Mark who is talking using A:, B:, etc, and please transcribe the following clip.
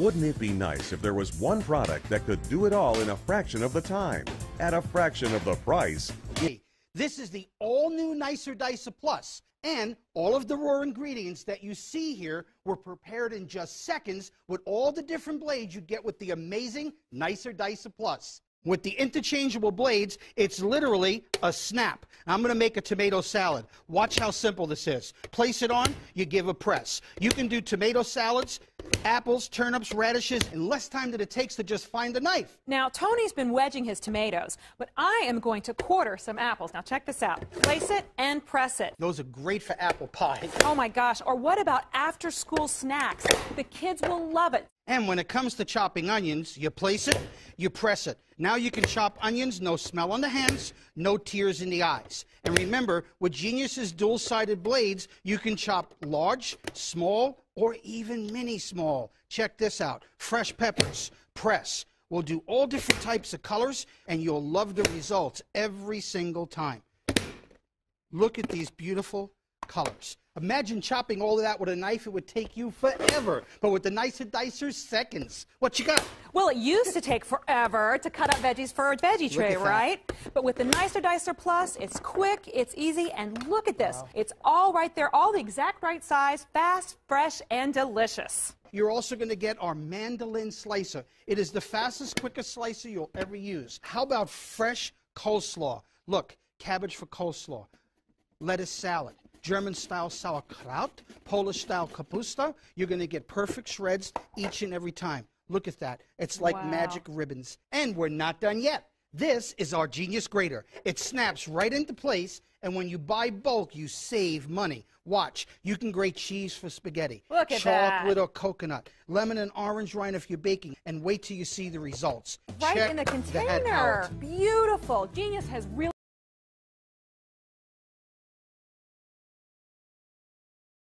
A: Wouldn't it be nice if there was one product that could do it all in a fraction of the time, at a fraction of the price? This is the all-new Nicer Dicer Plus, and all of the raw ingredients that you see here were prepared in just seconds with all the different blades you get with the amazing Nicer Dicer Plus. With the interchangeable blades, it's literally a snap. I'm going to make a tomato salad. Watch how simple this is. Place it on, you give a press. You can do tomato salads, apples, turnips,
B: radishes, and less time than it takes to just find a knife. Now, Tony's been wedging his tomatoes, but I am going to quarter some apples. Now, check this out. Place it and press it. Those are great for apple pie. Oh, my gosh. Or what about after-school snacks? The kids will love it.
A: And when it comes to chopping onions, you place it, you press it. Now you can chop onions, no smell on the hands, no tears in the eyes. And remember, with Genius's dual-sided blades, you can chop large, small, or even mini small. Check this out fresh peppers, press. We'll do all different types of colors, and you'll love the results every single time. Look at these beautiful colors. Imagine chopping all of that with a knife. It would take you forever. But with the nicer dicer,
B: seconds. What you got? Well, it used to take forever to cut up veggies for a veggie tray, right? But with the nicer dicer plus, it's quick, it's easy, and look at this. Wow. It's all right there, all the exact right size, fast, fresh, and delicious.
A: You're also going to get our mandolin slicer. It is the fastest, quickest slicer you'll ever use. How about fresh coleslaw? Look, cabbage for coleslaw, lettuce salad, German style sauerkraut, Polish style kapusta. You're going to get perfect shreds each and every time. Look at that. It's like wow. magic ribbons. And we're not done yet. This is our Genius Grater. It snaps right into place, and when you buy bulk, you save money. Watch. You can grate cheese for spaghetti, Look at chocolate that. or coconut, lemon and orange rind if you're baking, and wait till you see the results. Right Check in the container.
B: Beautiful. Genius has really